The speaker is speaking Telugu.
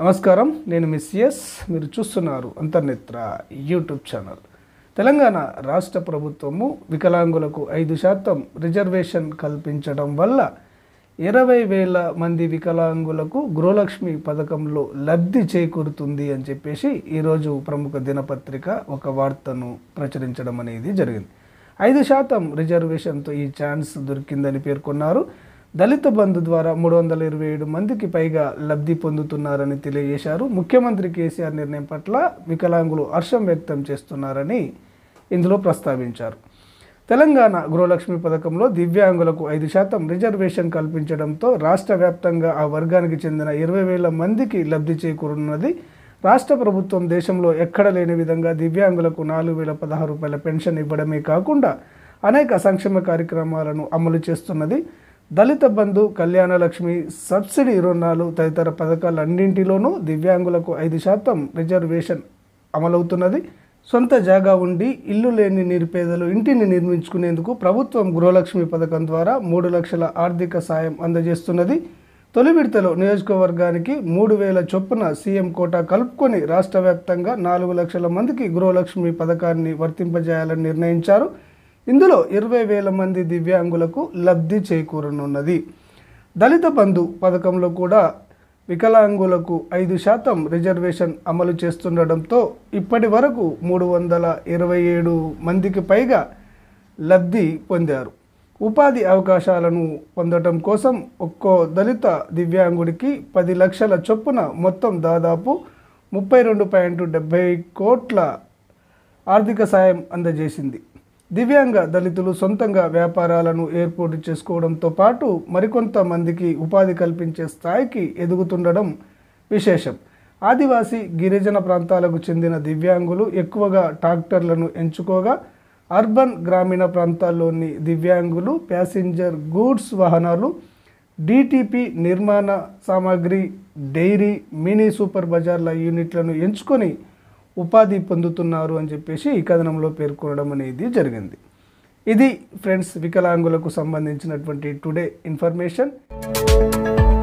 నమస్కారం నేను మిస్ ఎస్ మీరు చూస్తున్నారు అంతర్నేత్ర యూట్యూబ్ ఛానల్ తెలంగాణ రాష్ట్ర ప్రభుత్వము వికలాంగులకు ఐదు శాతం రిజర్వేషన్ కల్పించడం వల్ల ఇరవై వేల మంది వికలాంగులకు గృహలక్ష్మి పథకంలో లబ్ధి చేకూరుతుంది అని చెప్పేసి ఈరోజు ప్రముఖ దినపత్రిక ఒక వార్తను ప్రచురించడం అనేది జరిగింది ఐదు శాతం రిజర్వేషన్తో ఈ ఛాన్స్ దొరికిందని పేర్కొన్నారు దళిత బంధు ద్వారా మూడు వందల ఇరవై ఏడు మందికి పైగా లబ్ధి పొందుతున్నారని తెలియజేశారు ముఖ్యమంత్రి కేసీఆర్ నిర్ణయం పట్ల వికలాంగులు హర్షం వ్యక్తం చేస్తున్నారని ఇందులో ప్రస్తావించారు తెలంగాణ గృహలక్ష్మి పథకంలో దివ్యాంగులకు ఐదు శాతం రిజర్వేషన్ కల్పించడంతో రాష్ట్ర వ్యాప్తంగా ఆ వర్గానికి చెందిన ఇరవై వేల మందికి లబ్ధి చేకూరున్నది రాష్ట్ర ప్రభుత్వం దేశంలో ఎక్కడ లేని విధంగా దివ్యాంగులకు నాలుగు వేల పదహారు రూపాయల పెన్షన్ ఇవ్వడమే కాకుండా అనేక సంక్షేమ కార్యక్రమాలను అమలు చేస్తున్నది దళిత బంధు కళ్యాణలక్ష్మి సబ్సిడీ రుణాలు తదితర పథకాలన్నింటిలోనూ దివ్యాంగులకు ఐదు శాతం రిజర్వేషన్ అమలవుతున్నది సొంత జాగా ఉండి ఇల్లు లేని నిరుపేదలు ఇంటిని నిర్మించుకునేందుకు ప్రభుత్వం గృహలక్ష్మి పథకం ద్వారా మూడు లక్షల ఆర్థిక సాయం అందజేస్తున్నది తొలి విడతలో నియోజకవర్గానికి మూడు వేల చొప్పున సీఎం కోటా కలుపుకొని రాష్ట్ర వ్యాప్తంగా నాలుగు లక్షల మందికి గృహలక్ష్మి పథకాన్ని వర్తింపజేయాలని నిర్ణయించారు ఇందులో ఇరవై వేల మంది దివ్యాంగులకు లబ్ధి చేకూరనున్నది దళిత బంధు పథకంలో కూడా వికలాంగులకు ఐదు శాతం రిజర్వేషన్ అమలు చేస్తుండటంతో ఇప్పటి వరకు మూడు వందల ఇరవై ఏడు మందికి పైగా లబ్ధి పొందారు ఉపాధి అవకాశాలను పొందటం కోసం ఒక్కో దళిత దివ్యాంగుడికి పది లక్షల చొప్పున మొత్తం దాదాపు ముప్పై రెండు పాయింట్ డెబ్బై కోట్ల ఆర్థిక సాయం అందజేసింది దివ్యాంగ దళితులు సొంతంగా వ్యాపారాలను ఏర్పాటు చేసుకోవడంతో పాటు మరికొంతమందికి ఉపాధి కల్పించే స్థాయికి ఎదుగుతుండడం విశేషం ఆదివాసీ గిరిజన ప్రాంతాలకు చెందిన దివ్యాంగులు ఎక్కువగా ట్రాక్టర్లను ఎంచుకోగా అర్బన్ గ్రామీణ ప్రాంతాల్లోని దివ్యాంగులు ప్యాసింజర్ గూడ్స్ వాహనాలు డిటిపి నిర్మాణ సామాగ్రి డైరీ మినీ సూపర్ బజార్ల యూనిట్లను ఎంచుకొని ఉపాధి పొందుతున్నారు అని చెప్పేసి ఈ కథనంలో పేర్కొనడం అనేది జరిగింది ఇది ఫ్రెండ్స్ వికలాంగులకు సంబంధించినటువంటి టుడే ఇన్ఫర్మేషన్